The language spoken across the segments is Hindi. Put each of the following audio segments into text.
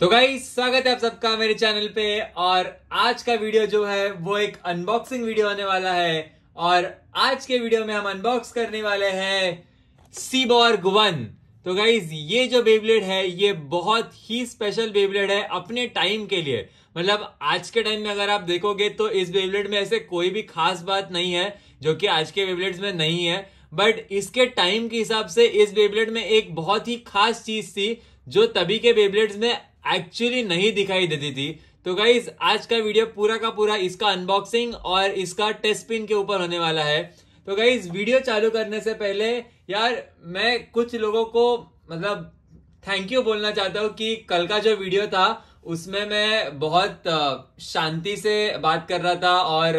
तो गाई स्वागत है आप सबका मेरे चैनल पे और आज का वीडियो जो है वो एक अनबॉक्सिंग वीडियो होने वाला है और आज के वीडियो में हम अनबॉक्स करने वाले हैं सीबॉर्ग वन तो गाइज ये जो बेबलेट है ये बहुत ही स्पेशल बेबलेट है अपने टाइम के लिए मतलब आज के टाइम में अगर आप देखोगे तो इस बेबलेट में ऐसे कोई भी खास बात नहीं है जो कि आज के बेबलेट में नहीं है बट इसके टाइम के हिसाब से इस बेबलेट में एक बहुत ही खास चीज थी जो तभी के बेबलेट्स में एक्चुअली नहीं दिखाई देती थी तो गाइज आज का वीडियो पूरा का पूरा इसका अनबॉक्सिंग और इसका टेस्ट पिन के ऊपर होने वाला है तो गाइज वीडियो चालू करने से पहले यार मैं कुछ लोगों को मतलब थैंक यू बोलना चाहता हूँ कि कल का जो वीडियो था उसमें मैं बहुत शांति से बात कर रहा था और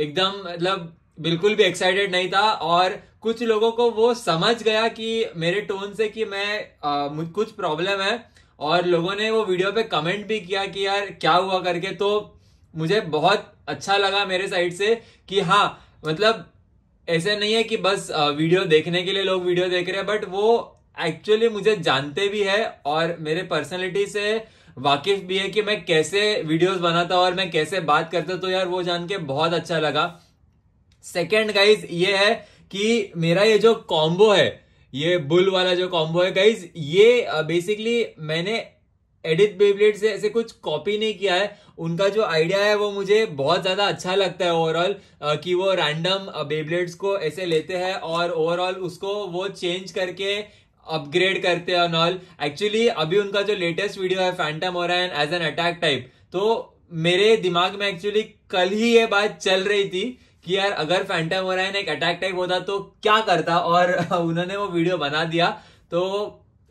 एकदम मतलब बिल्कुल भी एक्साइटेड नहीं था और कुछ लोगों को वो समझ गया कि मेरे टोन से कि मैं आ, कुछ प्रॉब्लम है और लोगों ने वो वीडियो पे कमेंट भी किया कि यार क्या हुआ करके तो मुझे बहुत अच्छा लगा मेरे साइड से कि हाँ मतलब ऐसे नहीं है कि बस वीडियो देखने के लिए लोग वीडियो देख रहे हैं बट वो एक्चुअली मुझे जानते भी है और मेरे पर्सनैलिटी से वाकिफ भी है कि मैं कैसे वीडियोस बनाता और मैं कैसे बात करता तो यार वो जान के बहुत अच्छा लगा सेकेंड गाइज ये है कि मेरा ये जो कॉम्बो है ये बुल वाला जो कॉम्बो है गाइज ये बेसिकली मैंने एडिथ बेबलेट से ऐसे कुछ कॉपी नहीं किया है उनका जो आइडिया है वो मुझे बहुत ज़्यादा अच्छा लगता है ओवरऑल कि वो रैंडम बेबलेट्स को ऐसे लेते हैं और ओवरऑल उसको वो चेंज करके अपग्रेड करते हैं ऑल एक्चुअली अभी उनका जो लेटेस्ट वीडियो है फैंटम और एज एन अटैक टाइप तो मेरे दिमाग में एक्चुअली कल ही ये बात चल रही थी कि यार अगर फैंटम ओराइन एक अटैक टाइप होता तो क्या करता और उन्होंने वो वीडियो बना दिया तो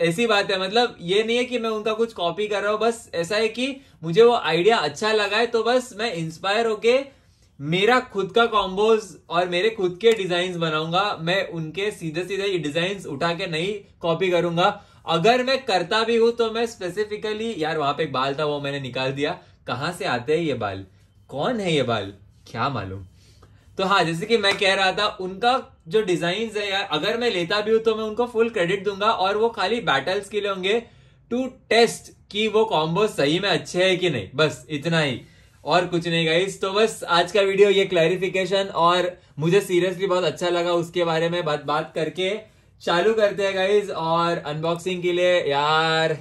ऐसी बात है मतलब ये नहीं है कि मैं उनका कुछ कॉपी कर रहा हूँ बस ऐसा है कि मुझे वो आइडिया अच्छा लगा है तो बस मैं इंस्पायर होके मेरा खुद का कॉम्बोज और मेरे खुद के डिजाइन बनाऊंगा मैं उनके सीधे सीधे ये डिजाइन उठा के नहीं कॉपी करूंगा अगर मैं करता भी हूं तो मैं स्पेसिफिकली यार वहां पे एक बाल था वो मैंने निकाल दिया कहां से आते हैं ये बाल कौन है ये बाल क्या मालूम तो हाँ जैसे कि मैं कह रहा था उनका जो डिजाइन है यार अगर मैं लेता भी हूं तो मैं उनको फुल क्रेडिट दूंगा और वो खाली बैटल्स के लिए होंगे टू टेस्ट कि वो कॉम्बो सही में अच्छे है कि नहीं बस इतना ही और कुछ नहीं गाइस तो बस आज का वीडियो ये क्लैरिफिकेशन और मुझे सीरियसली बहुत अच्छा लगा उसके बारे में बात बात करके चालू करते हैं गाइज और अनबॉक्सिंग के लिए यार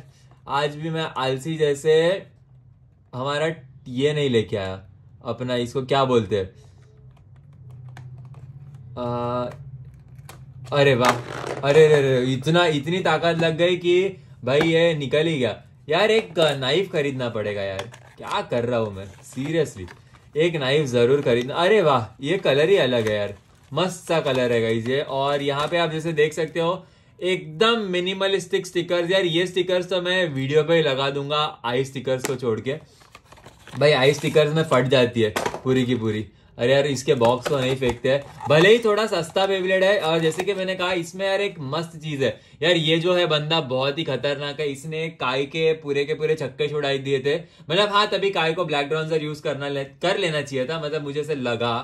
आज भी मैं आलसी जैसे हमारा ये नहीं लेके आया अपना इसको क्या बोलते हैं अरे वाह अरे रे रे इतना इतनी ताकत लग गई कि भाई ये निकल ही गया यार एक नाइफ खरीदना पड़ेगा यार क्या कर रहा हूँ मैं सीरियसली एक नाइफ जरूर खरीदना अरे वाह ये कलर ही अलग है यार मस्त सा कलर है गाइज ये और यहाँ पे आप जैसे देख सकते हो एकदम मिनिमलिस्टिक स्टिकर्स यार ये स्टिकर्स तो मैं वीडियो पे लगा दूंगा आई स्टिकर्स को छोड़ के भाई आई स्टिकर्स में फट जाती है पूरी की पूरी अरे यार इसके बॉक्स को तो नहीं फेंकते हैं भले ही थोड़ा सस्ता बेबलेट है और जैसे कि मैंने कहा इसमें यार एक मस्त चीज है यार ये जो है बंदा बहुत ही खतरनाक है इसने काय के पूरे के पूरे छक्के छुड़ाई दिए थे मतलब हाँ तभी काय को ब्लैक ड्रॉन्सर यूज करना ले, कर लेना चाहिए था मतलब मुझे ऐसे लगा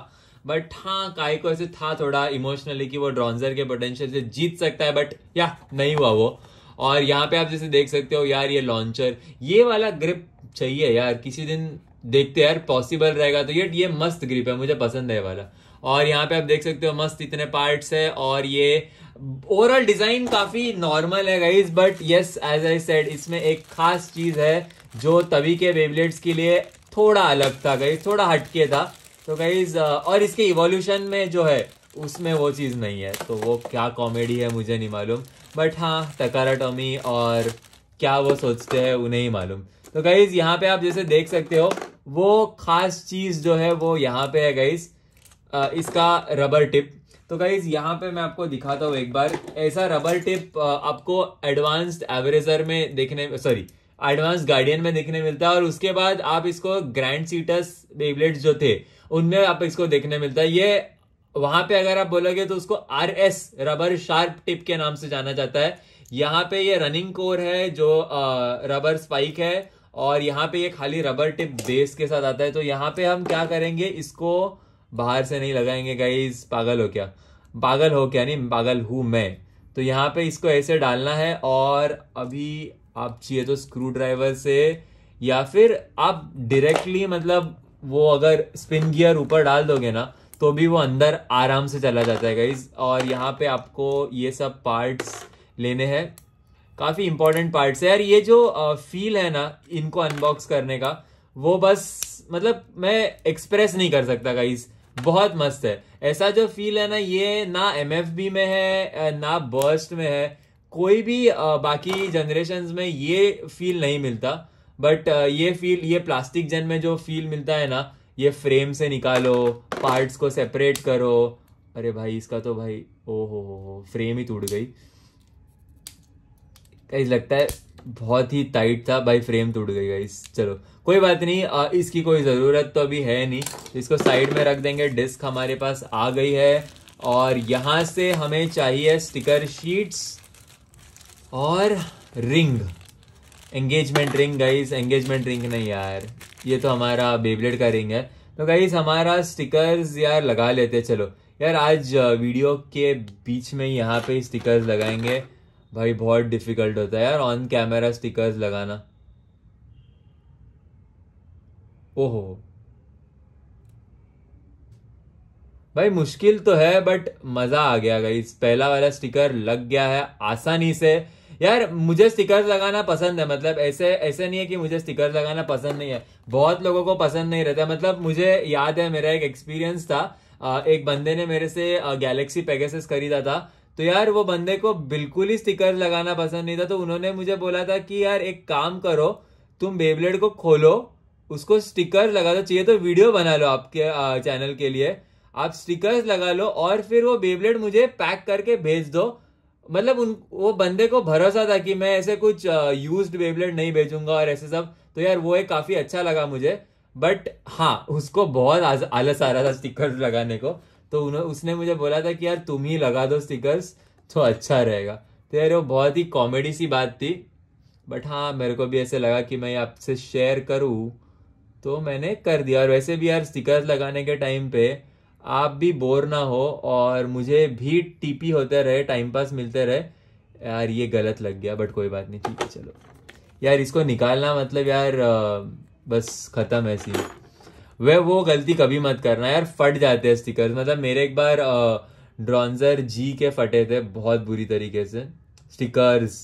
बट हाँ काय को ऐसे था थोड़ा इमोशनली कि वो ड्रॉन्जर के पोटेंशियल से जीत सकता है बट या नहीं हुआ वो और यहाँ पे आप जैसे देख सकते हो यार ये लॉन्चर ये वाला ग्रिप चाहिए यार किसी दिन देखते हैं यार पॉसिबल रहेगा तो ये ये मस्त ग्रिप है मुझे पसंद है वाला और यहाँ पे आप देख सकते हो मस्त इतने पार्ट्स है और ये ओवरऑल डिजाइन काफी नॉर्मल है guys but yes as I said इसमें एक खास चीज है जो तभी के बेबलेट्स के लिए थोड़ा अलग था गाइज थोड़ा हटके था तो गाइज और इसके इवोल्यूशन में जो है उसमें वो चीज़ नहीं है तो वो क्या कॉमेडी है मुझे नहीं मालूम बट हाँ तकारा टॉमी और क्या वो सोचते हैं उन्हें ही मालूम तो गाइज यहाँ पे आप जैसे देख सकते हो वो खास चीज जो है वो यहाँ पे है गाइज इसका रबर टिप तो गाइज यहाँ पे मैं आपको दिखाता हूँ एक बार ऐसा रबर टिप आपको एडवांस्ड एवरेजर में देखने सॉरी एडवांस गार्डियन में देखने मिलता है और उसके बाद आप इसको ग्रैंड सीटस बेबलेट्स जो थे उनमें आप इसको देखने मिलता है ये वहां पे अगर आप बोलोगे तो उसको R S rubber sharp tip के नाम से जाना जाता है यहाँ पे ये रनिंग कोर है जो रबर स्पाइक है और यहाँ पे ये खाली रबर टिप बेस के साथ आता है तो यहाँ पे हम क्या करेंगे इसको बाहर से नहीं लगाएंगे गाइज पागल हो क्या पागल हो क्या नहीं पागल हूँ मैं तो यहाँ पे इसको ऐसे डालना है और अभी आप चाहिए तो स्क्रू ड्राइवर से या फिर आप डायरेक्टली मतलब वो अगर स्पिन गियर ऊपर डाल दोगे ना तो भी वो अंदर आराम से चला जाता है गाइज और यहाँ पे आपको ये सब पार्ट्स लेने हैं काफ़ी इंपॉर्टेंट पार्ट है यार ये जो फील है ना इनको अनबॉक्स करने का वो बस मतलब मैं एक्सप्रेस नहीं कर सकता गाइज बहुत मस्त है ऐसा जो फील है ना ये ना एम में है ना बर्स्ट में है कोई भी बाकी जनरेशन में ये फील नहीं मिलता बट ये फील ये प्लास्टिक जन में जो फील मिलता है ना ये फ्रेम से निकालो पार्ट्स को सेपरेट करो अरे भाई इसका तो भाई ओ हो हो फ्रेम ही टूट गई गाइस लगता है बहुत ही टाइट था भाई फ्रेम टूट गई गाइस चलो कोई बात नहीं आ, इसकी कोई ज़रूरत तो अभी है नहीं इसको साइड में रख देंगे डिस्क हमारे पास आ गई है और यहाँ से हमें चाहिए स्टिकर शीट्स और ring engagement ring guys engagement ring नहीं यार ये तो हमारा बेबलेट का रिंग है तो गाइस हमारा स्टिकर्स यार लगा लेते चलो यार आज वीडियो के बीच में यहाँ पे स्टिकर्स लगाएंगे भाई बहुत डिफिकल्ट होता है यार ऑन कैमरा स्टिकर्स लगाना ओहो भाई मुश्किल तो है बट मजा आ गया भाई पहला वाला स्टिकर लग गया है आसानी से यार मुझे स्टिकर्स लगाना पसंद है मतलब ऐसे ऐसे नहीं है कि मुझे स्टिकर्स लगाना पसंद नहीं है बहुत लोगों को पसंद नहीं रहता मतलब मुझे याद है मेरा एक एक्सपीरियंस था एक बंदे ने मेरे से गैलेक्सी पैगेसिस खरीदा था तो यार वो बंदे को बिल्कुल ही स्टिकर लगाना पसंद नहीं था तो उन्होंने मुझे बोला था कि यार एक काम करो तुम बेबलेट को खोलो उसको स्टिकर लगा दो चाहिए तो वीडियो बना लो आपके चैनल के लिए आप स्टिकर्स लगा लो और फिर वो बेबलेट मुझे पैक करके भेज दो मतलब उन वो बंदे को भरोसा था कि मैं ऐसे कुछ यूज बेबलेट नहीं भेजूंगा और ऐसे सब तो यार वो एक काफ़ी अच्छा लगा मुझे बट हाँ उसको बहुत आलस आ रहा था स्टिकर्स लगाने को तो उसने मुझे बोला था कि यार तुम ही लगा दो स्टिकर्स तो अच्छा रहेगा तो यार वो बहुत ही कॉमेडी सी बात थी बट हाँ मेरे को भी ऐसे लगा कि मैं आपसे शेयर करूँ तो मैंने कर दिया और वैसे भी यार स्टिकर्स लगाने के टाइम पे आप भी बोर ना हो और मुझे भी टीपी होते रहे टाइम पास मिलते रहे यार ये गलत लग गया बट कोई बात नहीं ठीक है चलो यार इसको निकालना मतलब यार बस ख़त्म है सी वह वो गलती कभी मत करना यार फट जाते हैं स्टिकर्स मतलब मेरे एक बार ड्रॉन्जर जी के फटे थे बहुत बुरी तरीके से स्टिकर्स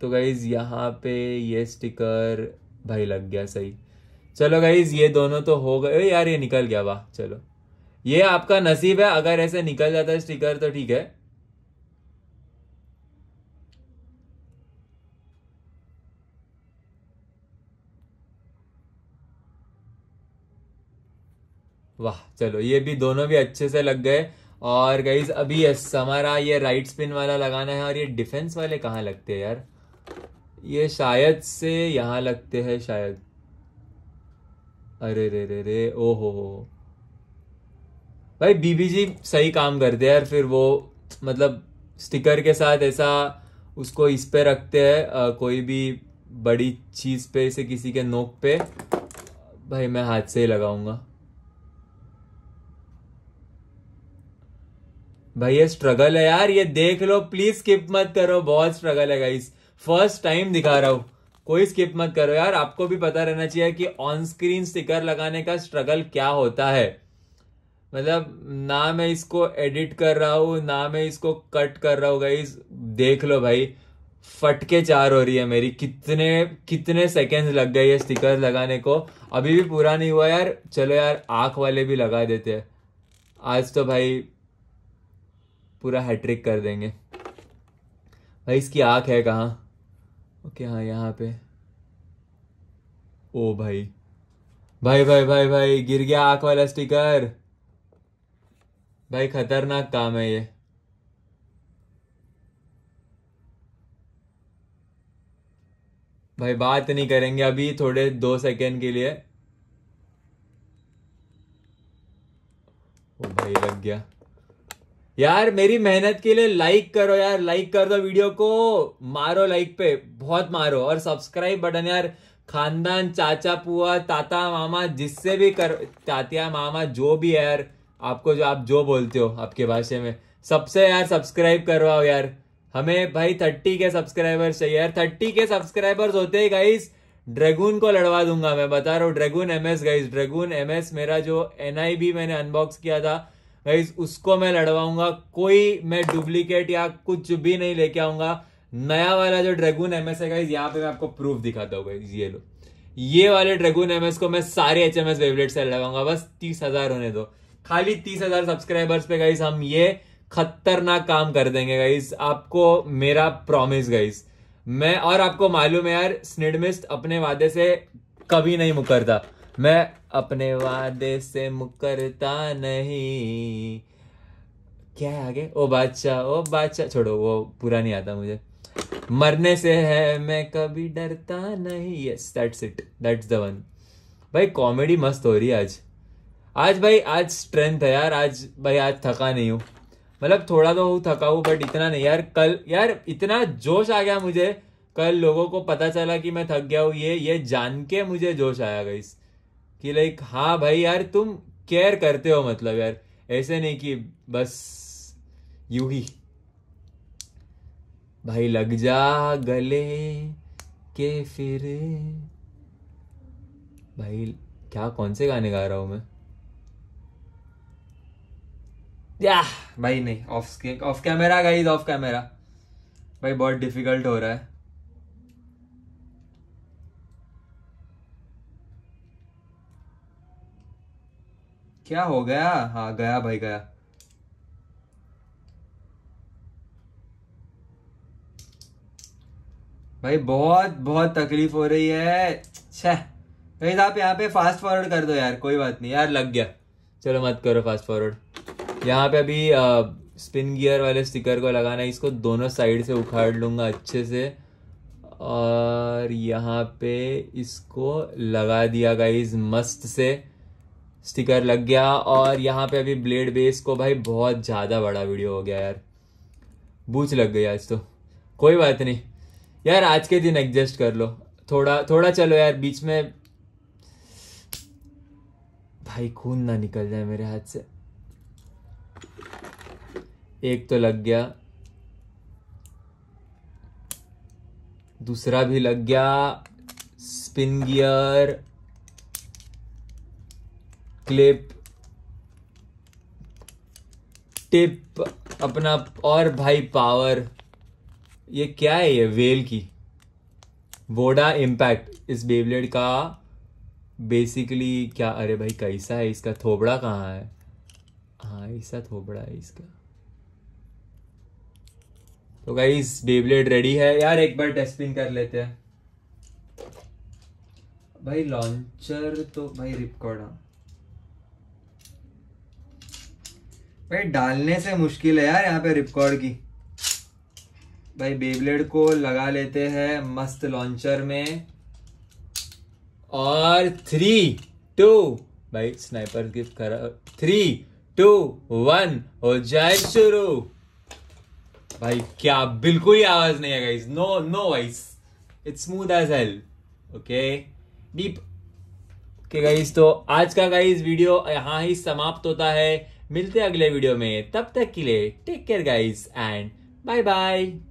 तो गाइज यहाँ पे ये स्टिकर भाई लग गया सही चलो गाइज ये दोनों तो हो गए यार ये निकल गया वाह चलो ये आपका नसीब है अगर ऐसे निकल जाता है स्टिकर तो ठीक है वाह चलो ये भी दोनों भी अच्छे से लग गए और गाइज अभी हमारा ये राइट स्पिन वाला लगाना है और ये डिफेंस वाले कहाँ लगते हैं यार ये शायद से यहाँ लगते हैं शायद अरे रे रे रे ओ हो हो भाई बीबी जी सही काम करते हैं यार फिर वो मतलब स्टिकर के साथ ऐसा उसको इस पे रखते हैं कोई भी बड़ी चीज़ पे से किसी के नोक पे भाई मैं हाथ से ही लगाऊंगा भाई ये स्ट्रगल है यार ये देख लो प्लीज स्किप मत करो बहुत स्ट्रगल है गाइस फर्स्ट टाइम दिखा रहा हूँ कोई स्किप मत करो यार आपको भी पता रहना चाहिए कि ऑन स्क्रीन स्टिकर लगाने का स्ट्रगल क्या होता है मतलब ना मैं इसको एडिट कर रहा हूँ ना मैं इसको कट कर रहा हूँ गाइस देख लो भाई फटके चार हो रही है मेरी कितने कितने सेकेंड लग गए ये स्टिकर लगाने को अभी भी पूरा नहीं हुआ यार चलो यार आँख वाले भी लगा देते आज तो भाई पूरा हैट्रिक कर देंगे भाई इसकी आँख है कहाँ ओके हाँ यहाँ पे ओ भाई भाई भाई भाई भाई गिर गया आँख वाला स्टिकर भाई खतरनाक काम है ये भाई बात नहीं करेंगे अभी थोड़े दो सेकेंड के लिए ओ भाई लग गया यार मेरी मेहनत के लिए लाइक करो यार लाइक कर दो वीडियो को मारो लाइक पे बहुत मारो और सब्सक्राइब बटन यार खानदान चाचा पुआ ताता मामा जिससे भी कर तातिया मामा जो भी है यार आपको जो आप जो बोलते हो आपके भाषा में सबसे यार सब्सक्राइब करवाओ यार हमें भाई थर्टी के सब्सक्राइबर्स चाहिए यार थर्टी के सब्सक्राइबर्स होते ही गाइस ड्रैगून को लड़वा दूंगा मैं बता रहा हूँ Dragoon MS guys Dragoon MS मेरा जो एनआईबी मैंने अनबॉक्स किया था गाइज उसको मैं लड़वाऊंगा कोई मैं डुप्लीकेट या कुछ भी नहीं लेके आऊंगा नया वाला जो ड्रैगन एस है गाइज यहाँ पे मैं आपको प्रूफ दिखाता हूँ गाइज ये लो ये वाले ड्रैगन एस को मैं सारे एच एम एस वेबलेट से लगाऊंगा बस तीस हजार होने दो खाली तीस हजार सब्सक्राइबर्स पे गाइज हम ये खतरनाक काम कर देंगे गाइज आपको मेरा प्रॉमिस गाइज मैं और आपको मालूम है यार स्निडमिस्ट अपने वादे से कभी नहीं मुकरता मैं अपने वादे से मुकरता नहीं क्या है आगे ओ बादशाह ओ बादशाह छोड़ो वो पूरा नहीं आता मुझे मरने से है मैं कभी डरता नहीं yes that's it that's the one भाई कॉमेडी मस्त हो रही है आज आज भाई आज स्ट्रेंथ है यार आज भाई आज थका नहीं हूँ मतलब थोड़ा तो हूँ थका हूँ बट इतना नहीं यार कल यार इतना जोश आ गया मुझे कल लोगों को पता चला कि मैं थक गया हूँ ये ये जान के मुझे जोश आया गई कि लाइक हाँ भाई यार तुम केयर करते हो मतलब यार ऐसे नहीं कि बस यू ही भाई लग जा गले के फिर भाई क्या कौन से गाने गा रहा हूं मैं या भाई नहीं off off camera guys off camera भाई बहुत डिफिकल्ट हो रहा है क्या हो गया हाँ गया भाई गया भाई बहुत बहुत तकलीफ हो रही है छह भाई आप यहाँ पे फास्ट फॉरवर्ड कर दो यार कोई बात नहीं यार लग गया चलो मत करो फास्ट फॉरवर्ड यहाँ पे अभी आ, स्पिन गियर वाले स्टिकर को लगाना है इसको दोनों साइड से उखाड़ लूंगा अच्छे से और यहाँ पे इसको लगा दिया गाइज मस्त से स्टिकर लग गया और यहाँ पे अभी ब्लेड बेस को भाई बहुत ज़्यादा बड़ा वीडियो हो गया यार बूझ लग गई आज तो कोई बात नहीं यार आज के दिन एडजस्ट कर लो थोड़ा थोड़ा चलो यार बीच में भाई खून ना निकल जाए मेरे हाथ से एक तो लग गया दूसरा भी लग गया स्पिन गियर क्लिप टिप अपना और भाई पावर ये क्या है ये वेल की वोडा इम्पैक्ट इस बेबलेट का बेसिकली क्या अरे भाई कैसा है इसका थोबड़ा कहाँ है हाँ ऐसा थोबड़ा है इसका तो भाई इस बेबलेट रेडी है यार एक बार टेस्टिंग कर लेते हैं भाई लॉन्चर तो भाई रिपकॉर्ड हाँ भाई डालने से मुश्किल है यार यहाँ पे रिपकॉर्ड की भाई बेबलेट को लगा लेते हैं मस्त लॉन्चर में और थ्री टू भाई स्नाइपर गिफ्ट कर थ्री टू वन हो जाए शुरू भाई क्या बिल्कुल ही आवाज नहीं है guys no no voice it's smooth as hell okay डीप के गाइस तो आज का गाइस वीडियो यहाँ ही समाप्त होता है मिलते हैं अगले वीडियो में तब तक के लिए take care guys and bye bye